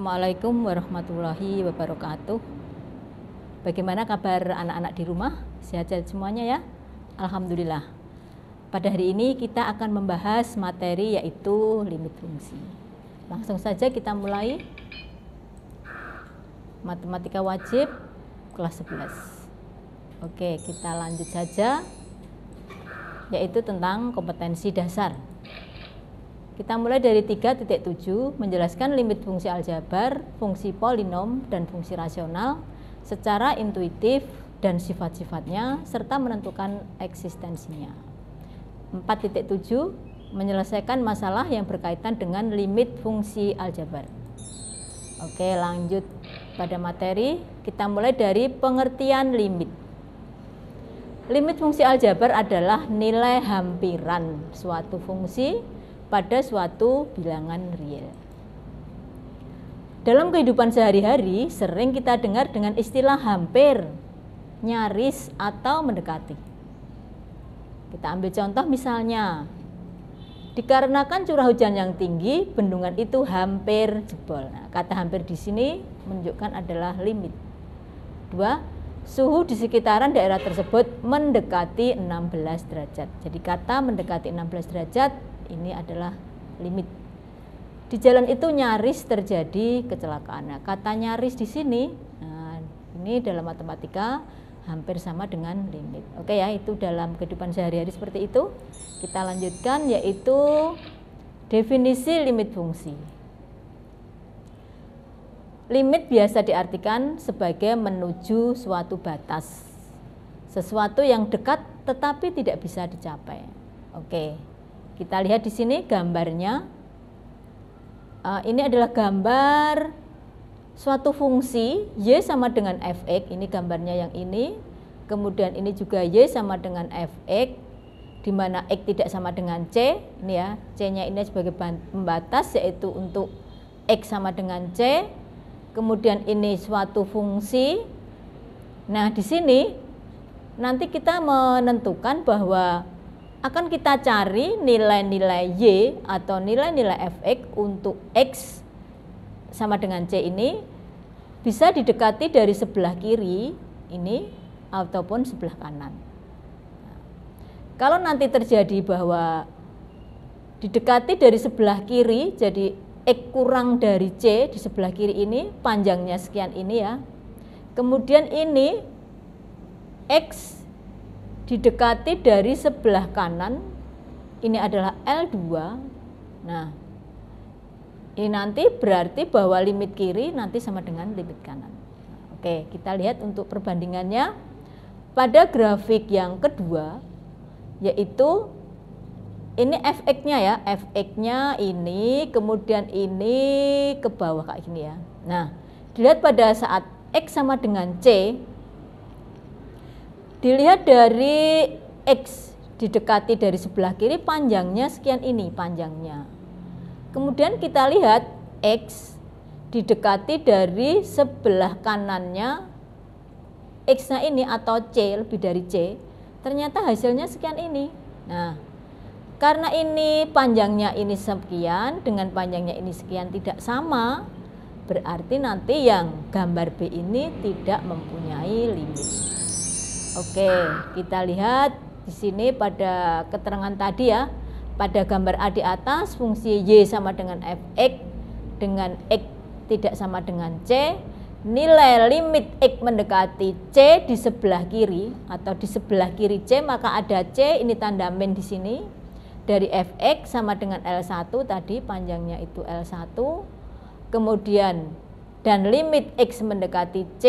Assalamualaikum warahmatullahi wabarakatuh. Bagaimana kabar anak-anak di rumah? Sehat-sehat semuanya ya? Alhamdulillah. Pada hari ini kita akan membahas materi yaitu limit fungsi. Langsung saja kita mulai matematika wajib kelas 11. Oke, kita lanjut saja yaitu tentang kompetensi dasar. Kita mulai dari 3.7 menjelaskan limit fungsi aljabar, fungsi polinom, dan fungsi rasional secara intuitif dan sifat-sifatnya serta menentukan eksistensinya. 4.7 menyelesaikan masalah yang berkaitan dengan limit fungsi aljabar. Oke, lanjut pada materi. Kita mulai dari pengertian limit. Limit fungsi aljabar adalah nilai hampiran suatu fungsi pada suatu bilangan real. Dalam kehidupan sehari-hari, sering kita dengar dengan istilah hampir, nyaris, atau mendekati. Kita ambil contoh misalnya, dikarenakan curah hujan yang tinggi, bendungan itu hampir jebol. Nah, kata hampir di sini menunjukkan adalah limit. Dua, suhu di sekitaran daerah tersebut mendekati 16 derajat. Jadi kata mendekati 16 derajat ini adalah limit. Di jalan itu nyaris terjadi kecelakaan. Nah, kata nyaris di sini, nah, ini dalam matematika hampir sama dengan limit. Oke ya, itu dalam kehidupan sehari-hari seperti itu. Kita lanjutkan yaitu definisi limit fungsi. Limit biasa diartikan sebagai menuju suatu batas, sesuatu yang dekat tetapi tidak bisa dicapai. Oke. Kita lihat di sini gambarnya. Eh, ini adalah gambar suatu fungsi Y sama dengan Fx. Ini gambarnya yang ini. Kemudian ini juga Y sama dengan Fx. Di mana X tidak sama dengan C. Ini ya, C-nya ini sebagai pembatas yaitu untuk X sama dengan C. Kemudian ini suatu fungsi. Nah, di sini nanti kita menentukan bahwa akan kita cari nilai-nilai Y atau nilai-nilai Fx untuk X sama dengan C ini bisa didekati dari sebelah kiri ini ataupun sebelah kanan. kalau nanti terjadi bahwa didekati dari sebelah kiri jadi X kurang dari C di sebelah kiri ini panjangnya sekian ini ya. Kemudian ini X didekati dari sebelah kanan ini adalah L2 nah ini nanti berarti bahwa limit kiri nanti sama dengan limit kanan oke kita lihat untuk perbandingannya pada grafik yang kedua yaitu ini fx-nya ya, fx-nya ini, kemudian ini ke bawah kayak gini ya. Nah, dilihat pada saat x sama dengan c, Dilihat dari X didekati dari sebelah kiri panjangnya sekian ini panjangnya. Kemudian kita lihat X didekati dari sebelah kanannya X-nya ini atau C lebih dari C ternyata hasilnya sekian ini. Nah, karena ini panjangnya ini sekian dengan panjangnya ini sekian tidak sama, berarti nanti yang gambar B ini tidak mempunyai limit. Oke, kita lihat di sini pada keterangan tadi ya. Pada gambar A di atas, fungsi Y sama dengan Fx, dengan X tidak sama dengan C. Nilai limit X mendekati C di sebelah kiri atau di sebelah kiri C, maka ada C, ini tanda min di sini. Dari Fx sama dengan L1 tadi, panjangnya itu L1. Kemudian, dan limit X mendekati C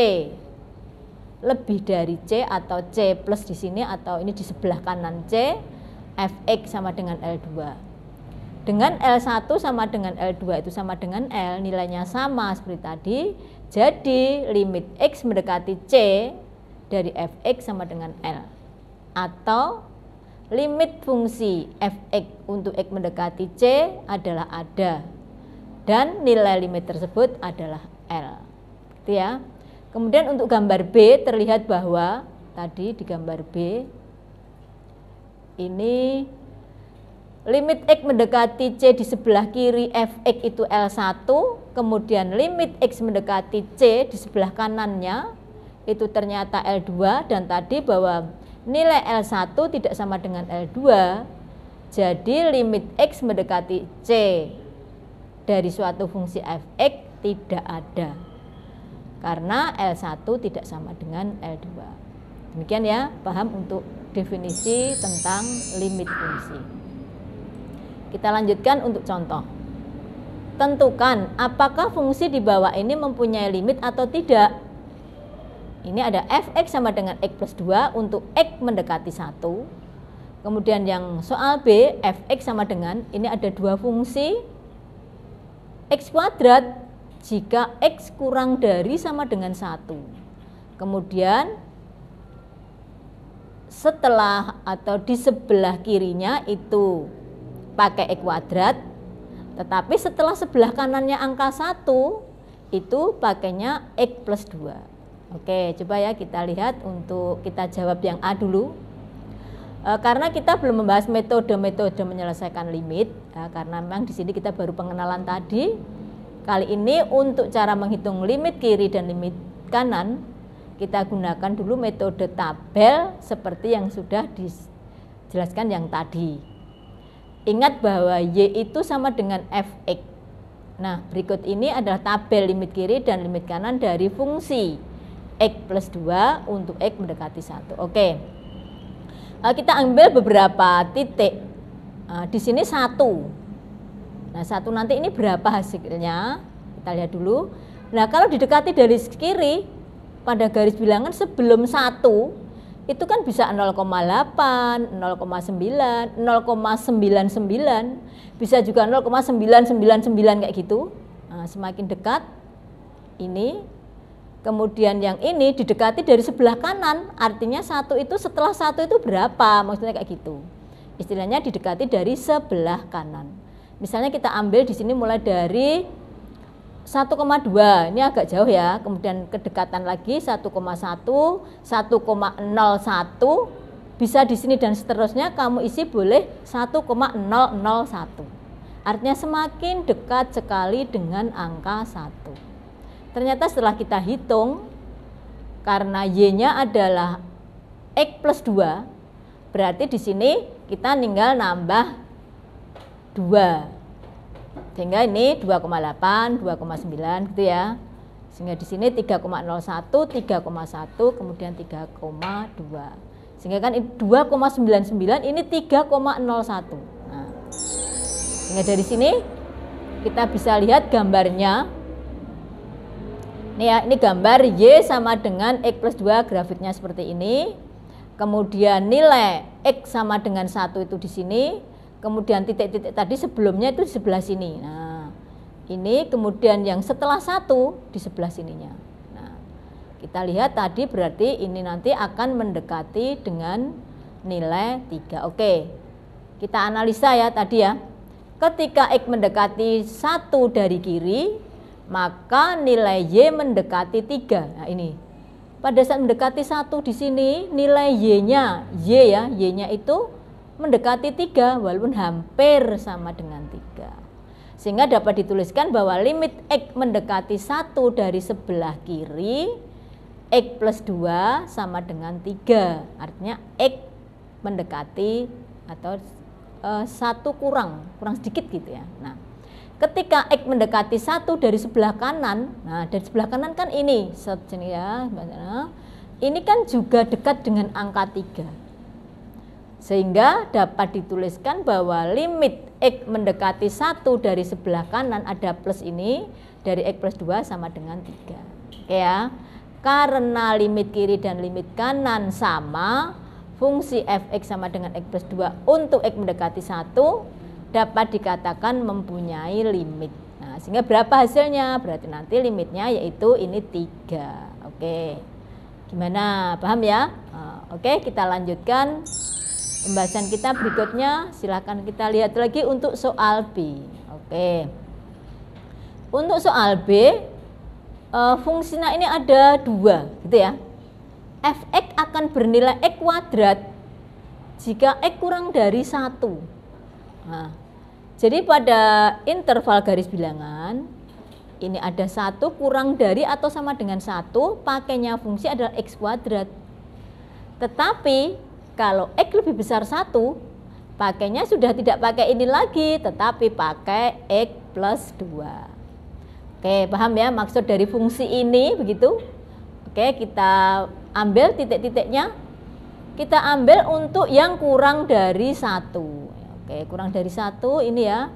lebih dari C atau C plus di sini atau ini di sebelah kanan C, Fx sama dengan L2 dengan L1 sama dengan L2 itu sama dengan L, nilainya sama seperti tadi. Jadi limit X mendekati C dari Fx sama dengan L. Atau limit fungsi Fx untuk X mendekati C adalah ada. Dan nilai limit tersebut adalah L. Gitu ya. Kemudian untuk gambar B terlihat bahwa tadi di gambar B ini limit X mendekati C di sebelah kiri Fx itu L1 kemudian limit X mendekati C di sebelah kanannya itu ternyata L2 dan tadi bahwa nilai L1 tidak sama dengan L2 jadi limit X mendekati C dari suatu fungsi Fx tidak ada karena L1 tidak sama dengan L2. Demikian ya, paham untuk definisi tentang limit fungsi. Kita lanjutkan untuk contoh. Tentukan apakah fungsi di bawah ini mempunyai limit atau tidak. Ini ada fx sama dengan x plus 2 untuk x mendekati 1. Kemudian yang soal B, fx sama dengan, ini ada dua fungsi, x kuadrat jika X kurang dari sama dengan satu. Kemudian setelah atau di sebelah kirinya itu pakai E kuadrat, tetapi setelah sebelah kanannya angka satu itu pakainya X plus dua. Oke, coba ya kita lihat untuk kita jawab yang A dulu. Eh, karena kita belum membahas metode-metode menyelesaikan limit, ya, karena memang di sini kita baru pengenalan tadi, Kali ini untuk cara menghitung limit kiri dan limit kanan, kita gunakan dulu metode tabel seperti yang sudah dijelaskan yang tadi. Ingat bahwa Y itu sama dengan Fx. Nah, berikut ini adalah tabel limit kiri dan limit kanan dari fungsi X plus 2 untuk X mendekati 1. Oke, eh, kita ambil beberapa titik. Eh, di sini satu Nah satu nanti ini berapa hasilnya? Kita lihat dulu. Nah kalau didekati dari kiri pada garis bilangan sebelum satu itu kan bisa 0,8, 0,9, 0,99, bisa juga 0,999 kayak gitu. Nah, semakin dekat ini, kemudian yang ini didekati dari sebelah kanan, artinya satu itu setelah satu itu berapa, maksudnya kayak gitu. Istilahnya didekati dari sebelah kanan. Misalnya kita ambil di sini mulai dari 1,2 ini agak jauh ya kemudian kedekatan lagi 1,1 1,01 bisa di sini dan seterusnya kamu isi boleh 1,001 artinya semakin dekat sekali dengan angka 1 ternyata setelah kita hitung karena Y nya adalah X plus 2 berarti di sini kita tinggal nambah 2. Sehingga ini 2,8, 2,9 gitu ya. Sehingga di sini 3,01, 3,1, kemudian 3,2. Sehingga kan 2,99 ini 3,01. Nah. Sehingga dari sini kita bisa lihat gambarnya. Ini ya, ini gambar Y sama dengan X plus 2 grafiknya seperti ini. Kemudian nilai X sama dengan 1 itu di sini kemudian titik-titik tadi sebelumnya itu di sebelah sini. Nah, ini kemudian yang setelah satu di sebelah sininya. Nah, kita lihat tadi berarti ini nanti akan mendekati dengan nilai 3. Oke, kita analisa ya tadi ya. Ketika X mendekati satu dari kiri, maka nilai Y mendekati 3. Nah, ini. Pada saat mendekati satu di sini, nilai Y-nya, Y ya, Y-nya itu mendekati tiga walaupun hampir sama dengan tiga. Sehingga dapat dituliskan bahwa limit X mendekati satu dari sebelah kiri, X plus 2 sama dengan 3. Artinya X mendekati atau eh, satu kurang, kurang sedikit gitu ya. Nah, ketika X mendekati satu dari sebelah kanan, nah dari sebelah kanan kan ini, ya, ini kan juga dekat dengan angka 3. Sehingga dapat dituliskan bahwa limit X mendekati satu dari sebelah kanan ada plus ini, dari X plus 2 sama dengan 3. ya. Karena limit kiri dan limit kanan sama, fungsi fx sama dengan x plus 2 untuk x mendekati satu dapat dikatakan mempunyai limit. Nah, sehingga berapa hasilnya? Berarti nanti limitnya yaitu ini tiga Oke. Gimana? Paham ya? Nah, oke, kita lanjutkan. Pembahasan kita berikutnya silakan kita lihat lagi untuk soal B. Oke. Untuk soal B eh, fungsinya ini ada dua gitu ya. Fx akan bernilai x kuadrat jika x kurang dari satu. Nah, jadi pada interval garis bilangan ini ada satu kurang dari atau sama dengan satu pakainya fungsi adalah x kuadrat. Tetapi kalau X lebih besar satu, pakainya sudah tidak pakai ini lagi, tetapi pakai X plus 2. Oke, paham ya maksud dari fungsi ini begitu? Oke, kita ambil titik-titiknya. Kita ambil untuk yang kurang dari satu. Oke, kurang dari satu ini ya.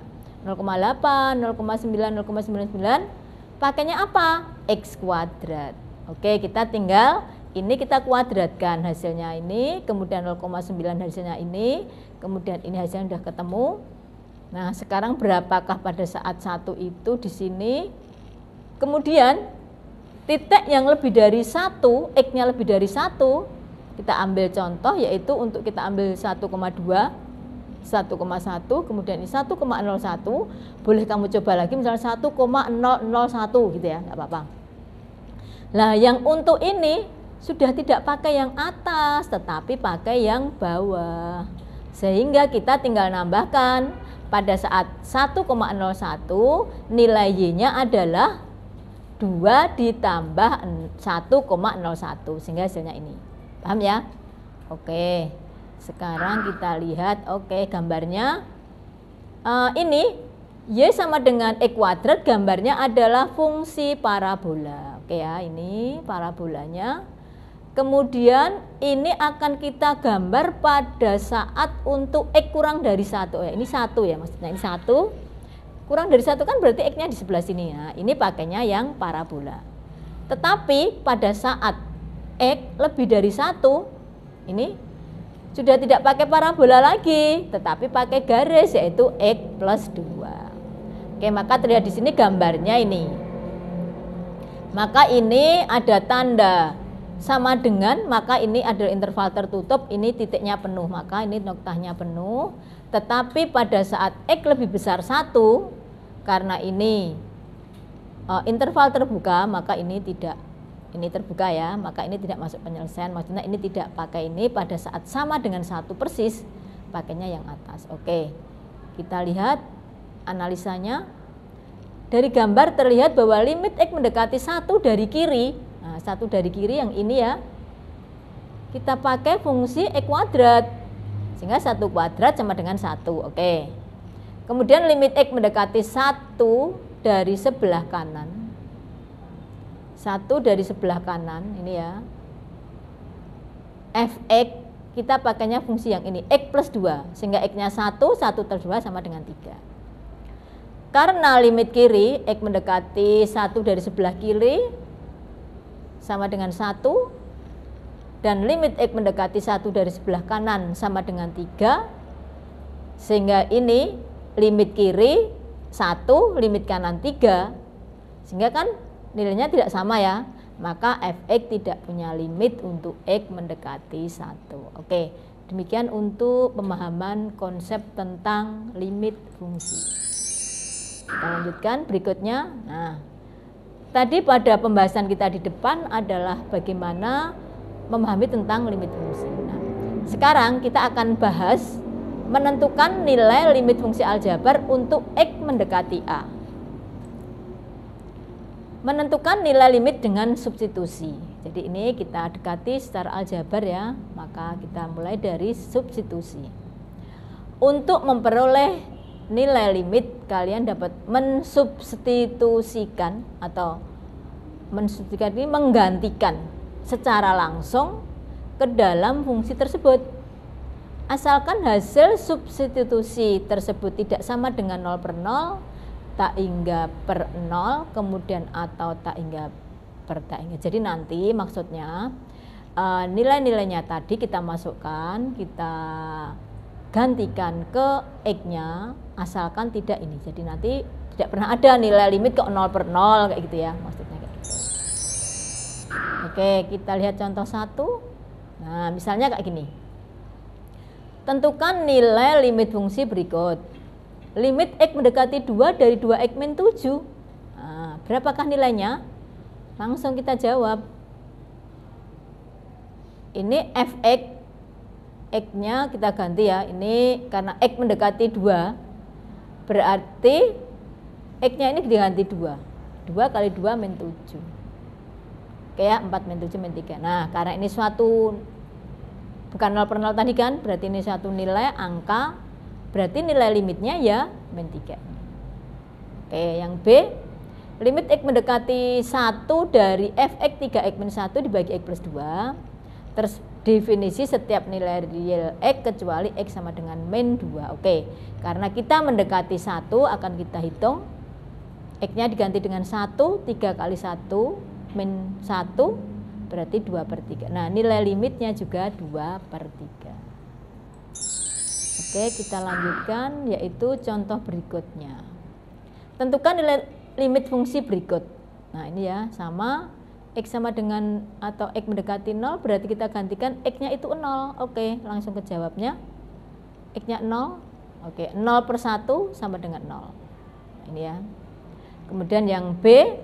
0,8, 0,9, 0,99 pakainya apa? X kuadrat. Oke, kita tinggal ini kita kuadratkan hasilnya ini, kemudian 0,9 hasilnya ini, kemudian ini hasilnya sudah ketemu. Nah, sekarang berapakah pada saat satu itu di sini? Kemudian titik yang lebih dari satu, x-nya lebih dari satu, kita ambil contoh yaitu untuk kita ambil 1,2, 1,1, kemudian ini 1,01, boleh kamu coba lagi misalnya 1,001 gitu ya, nggak apa-apa. Nah, yang untuk ini sudah tidak pakai yang atas tetapi pakai yang bawah. Sehingga kita tinggal nambahkan pada saat 1,01 nilai Y-nya adalah 2 ditambah 1,01 sehingga hasilnya ini. Paham ya? Oke. Sekarang kita lihat oke gambarnya uh, ini Y sama dengan E kuadrat gambarnya adalah fungsi parabola. Oke ya, ini parabolanya. Kemudian ini akan kita gambar pada saat untuk x kurang dari satu ya. Ini satu ya maksudnya ini satu kurang dari satu kan berarti x-nya di sebelah sini ya. Ini pakainya yang parabola. Tetapi pada saat x lebih dari satu ini sudah tidak pakai parabola lagi, tetapi pakai garis yaitu x plus dua. Oke, maka terlihat di sini gambarnya ini. Maka ini ada tanda sama dengan maka ini adalah interval tertutup, ini titiknya penuh, maka ini noktahnya penuh. Tetapi pada saat x lebih besar satu karena ini uh, interval terbuka, maka ini tidak ini terbuka ya, maka ini tidak masuk penyelesaian. Maksudnya ini tidak pakai ini pada saat sama dengan satu persis, pakainya yang atas. Oke, kita lihat analisanya. Dari gambar terlihat bahwa limit x mendekati satu dari kiri Nah, satu dari kiri yang ini ya. Kita pakai fungsi E kuadrat. Sehingga satu kuadrat sama dengan satu. Oke. Kemudian limit X mendekati satu dari sebelah kanan. Satu dari sebelah kanan. Ini ya. Fx kita pakainya fungsi yang ini. X plus dua Sehingga X-nya satu satu terus 2 sama dengan tiga karena limit kiri x mendekati satu dari sebelah kiri sama dengan 1 dan limit X mendekati 1 dari sebelah kanan sama dengan 3 sehingga ini limit kiri 1 limit kanan 3 sehingga kan nilainya tidak sama ya maka fx tidak punya limit untuk x mendekati 1 oke demikian untuk pemahaman konsep tentang limit fungsi kita lanjutkan berikutnya nah Tadi pada pembahasan kita di depan adalah bagaimana memahami tentang limit fungsi. Nah, sekarang kita akan bahas menentukan nilai limit fungsi aljabar untuk x mendekati a. Menentukan nilai limit dengan substitusi. Jadi ini kita dekati secara aljabar ya, maka kita mulai dari substitusi. Untuk memperoleh nilai limit kalian dapat mensubstitusikan atau mensubstitusikan ini menggantikan secara langsung ke dalam fungsi tersebut. Asalkan hasil substitusi tersebut tidak sama dengan 0 per 0, tak hingga per 0, kemudian atau tak hingga per tak hingga. Jadi nanti maksudnya eh, nilai-nilainya tadi kita masukkan, kita gantikan ke x-nya asalkan tidak ini. Jadi nanti tidak pernah ada nilai limit ke 0 per 0 kayak gitu ya maksudnya kayak gitu. Oke, kita lihat contoh satu. Nah, misalnya kayak gini. Tentukan nilai limit fungsi berikut. Limit x mendekati 2 dari 2x min 7. Nah, berapakah nilainya? Langsung kita jawab. Ini fx x-nya kita ganti ya. Ini karena x mendekati 2 berarti x-nya ini diganti 2. 2 kali 2 min 7. Kayak 4 min 7 min 3. Nah, karena ini suatu bukan 0 per 0 tadi kan, berarti ini suatu nilai angka, berarti nilai limitnya ya min 3. Oke, yang B limit x mendekati 1 dari fx 3x 1 dibagi x plus 2 terus definisi setiap nilai real X kecuali X sama dengan min 2. Oke, okay. karena kita mendekati satu akan kita hitung. X-nya diganti dengan 1, 3 kali 1, min 1, berarti 2 per 3. Nah, nilai limitnya juga 2 per 3. Oke, okay, kita lanjutkan yaitu contoh berikutnya. Tentukan nilai limit fungsi berikut. Nah, ini ya, sama X sama dengan atau X mendekati 0 berarti kita gantikan X-nya itu 0 oke langsung ke jawabnya X-nya 0 oke 0 per 1 sama dengan 0 ini ya kemudian yang B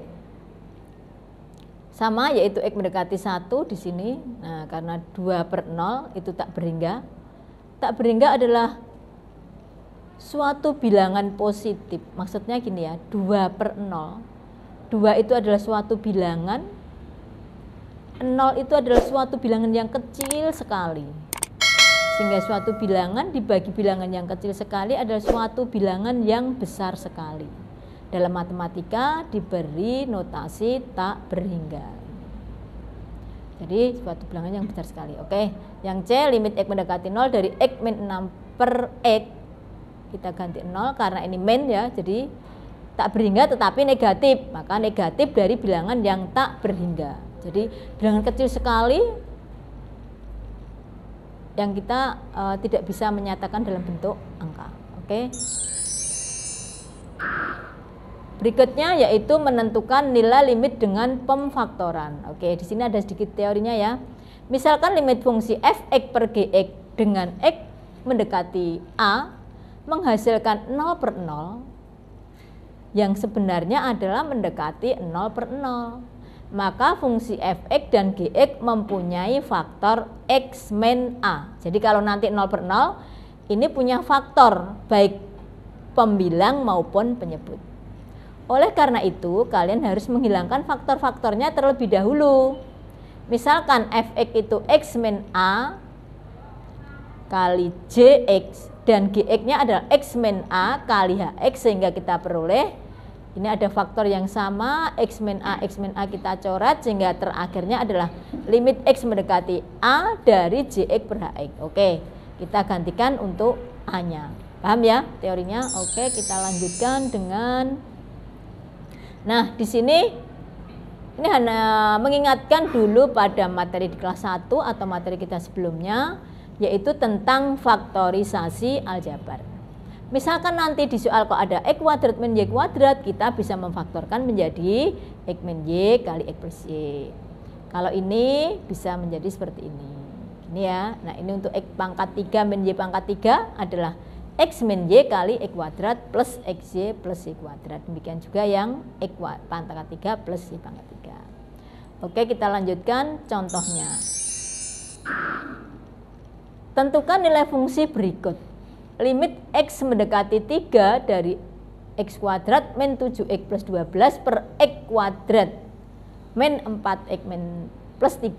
sama yaitu X mendekati 1 di sini nah karena 2 per 0 itu tak berhingga tak berhingga adalah suatu bilangan positif maksudnya gini ya 2 per 0 2 itu adalah suatu bilangan nol itu adalah suatu bilangan yang kecil sekali. Sehingga suatu bilangan dibagi bilangan yang kecil sekali adalah suatu bilangan yang besar sekali. Dalam matematika diberi notasi tak berhingga. Jadi suatu bilangan yang besar sekali. Oke, yang C limit x mendekati 0 dari x min 6 per x kita ganti 0 karena ini min ya. Jadi tak berhingga tetapi negatif, maka negatif dari bilangan yang tak berhingga. Jadi bilangan kecil sekali yang kita uh, tidak bisa menyatakan dalam bentuk angka. Oke. Okay? Berikutnya yaitu menentukan nilai limit dengan pemfaktoran. Oke, di sini ada sedikit teorinya ya. Misalkan limit fungsi fx per gx dengan x mendekati a menghasilkan 0 per 0 yang sebenarnya adalah mendekati 0 per 0 maka fungsi fx dan gx mempunyai faktor x min a. Jadi kalau nanti 0 per 0 ini punya faktor baik pembilang maupun penyebut. Oleh karena itu kalian harus menghilangkan faktor-faktornya terlebih dahulu. Misalkan fx itu x min a kali jx dan gx-nya adalah x min a kali hx sehingga kita peroleh ini ada faktor yang sama X min A, X min A kita coret sehingga terakhirnya adalah limit X mendekati A dari JX per HX. Oke, kita gantikan untuk A-nya. Paham ya teorinya? Oke, kita lanjutkan dengan Nah, di sini ini hanya mengingatkan dulu pada materi di kelas 1 atau materi kita sebelumnya yaitu tentang faktorisasi aljabar. Misalkan nanti di soal kok ada X kuadrat min Y kuadrat, kita bisa memfaktorkan menjadi X min Y kali X plus Y. Kalau ini bisa menjadi seperti ini. Ini ya, nah ini untuk X pangkat 3 min Y pangkat 3 adalah X min Y kali X kuadrat plus XY plus Y kuadrat. Demikian juga yang X pangkat 3 plus Y pangkat 3. Oke, kita lanjutkan contohnya. Tentukan nilai fungsi berikut limit X mendekati 3 dari X kuadrat min 7X plus 12 per X kuadrat min 4X min plus 3.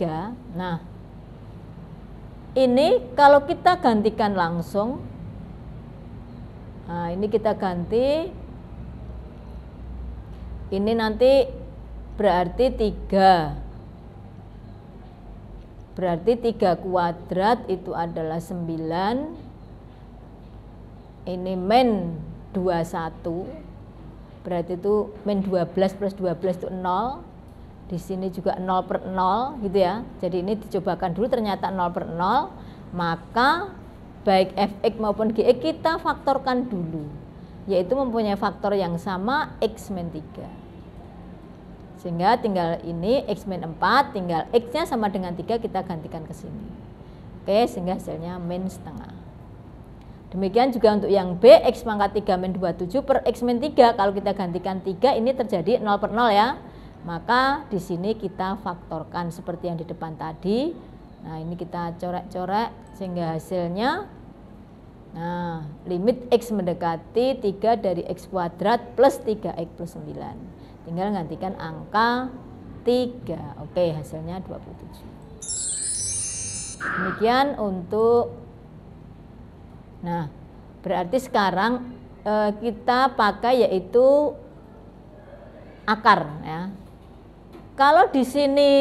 Nah, ini kalau kita gantikan langsung, nah ini kita ganti, ini nanti berarti 3 berarti 3 kuadrat itu adalah 9 ini men 21 berarti itu men 12 plus 12 itu 0 di sini juga 0 per 0 gitu ya jadi ini dicobakan dulu ternyata 0 per 0 maka baik fx maupun gx kita faktorkan dulu yaitu mempunyai faktor yang sama x men 3 sehingga tinggal ini x men 4 tinggal x nya sama dengan 3 kita gantikan ke sini oke sehingga hasilnya men setengah Demikian juga untuk yang B, X pangkat 3 min 27 per X min 3. Kalau kita gantikan 3, ini terjadi 0 per 0 ya. Maka di sini kita faktorkan seperti yang di depan tadi. Nah, ini kita corek-corek sehingga hasilnya Nah, limit X mendekati 3 dari X kuadrat plus 3X plus 9. Tinggal gantikan angka 3. Oke, hasilnya 27. Demikian untuk Nah, berarti sekarang e, kita pakai yaitu akar ya. Kalau di sini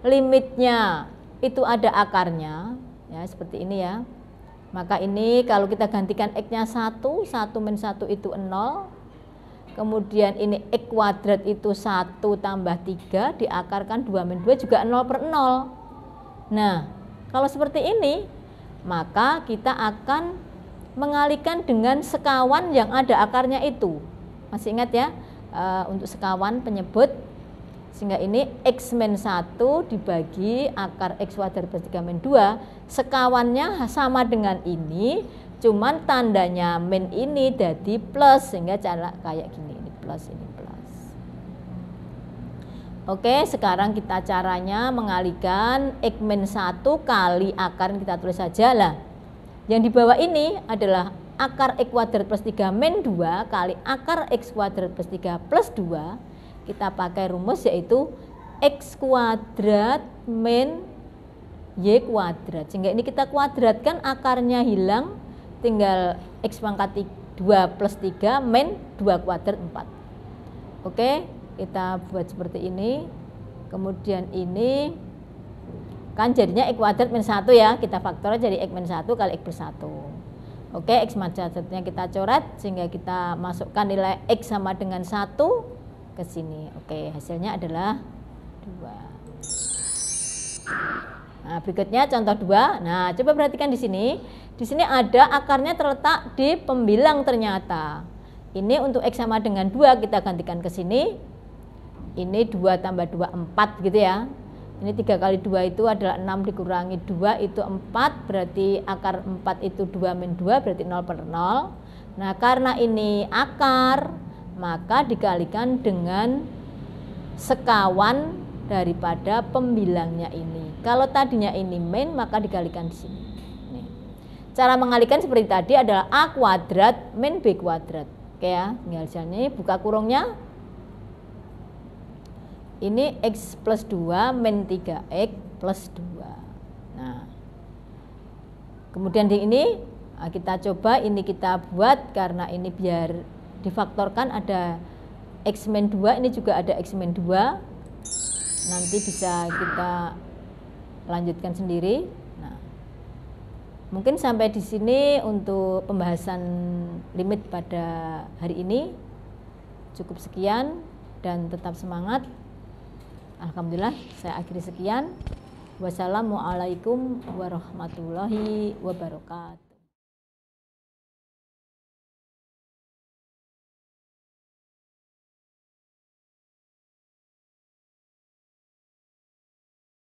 limitnya itu ada akarnya ya seperti ini ya. Maka ini kalau kita gantikan x-nya 1, 1 min 1 itu 0. Kemudian ini x kuadrat itu 1 tambah 3 diakarkan 2 min 2 juga 0 per 0. Nah, kalau seperti ini maka kita akan mengalihkan dengan sekawan yang ada akarnya itu. Masih ingat ya, e, untuk sekawan penyebut sehingga ini x 1 dibagi akar x kuadrat plus 3 min 2 sekawannya sama dengan ini cuman tandanya min ini jadi plus sehingga cara kayak gini ini plus ini Oke, sekarang kita caranya mengalihkan ekmen 1 kali akar kita tulis saja lah. Yang di bawah ini adalah akar x kuadrat plus 3 min 2 kali akar x kuadrat plus 3 plus 2. Kita pakai rumus yaitu x kuadrat min y kuadrat. Sehingga ini kita kuadratkan akarnya hilang tinggal x pangkat 2 plus 3 min 2 kuadrat 4. Oke, kita buat seperti ini kemudian ini kan jadinya x kuadrat minus 1 ya kita faktor jadi x minus 1 kali x plus oke x kuadratnya kita coret sehingga kita masukkan nilai x sama dengan 1 ke sini oke hasilnya adalah 2 nah berikutnya contoh 2 nah coba perhatikan di sini di sini ada akarnya terletak di pembilang ternyata ini untuk x sama dengan 2 kita gantikan ke sini ini 2 tambah 2 4 gitu ya ini 3 kali 2 itu adalah 6 dikurangi 2 itu 4 berarti akar 4 itu 2 min 2 berarti 0 per 0 nah karena ini akar maka dikalikan dengan sekawan daripada pembilangnya ini kalau tadinya ini min maka dikalikan di sini cara mengalikan seperti tadi adalah a kuadrat min b kuadrat oke ya tinggal ini buka kurungnya ini X plus 2 min 3X plus 2 nah kemudian di ini ah, kita coba ini kita buat karena ini biar difaktorkan ada X min 2 ini juga ada X min 2 nanti bisa kita lanjutkan sendiri nah mungkin sampai di sini untuk pembahasan limit pada hari ini cukup sekian dan tetap semangat Alhamdulillah saya akhiri sekian. Wassalamualaikum warahmatullahi wabarakatuh.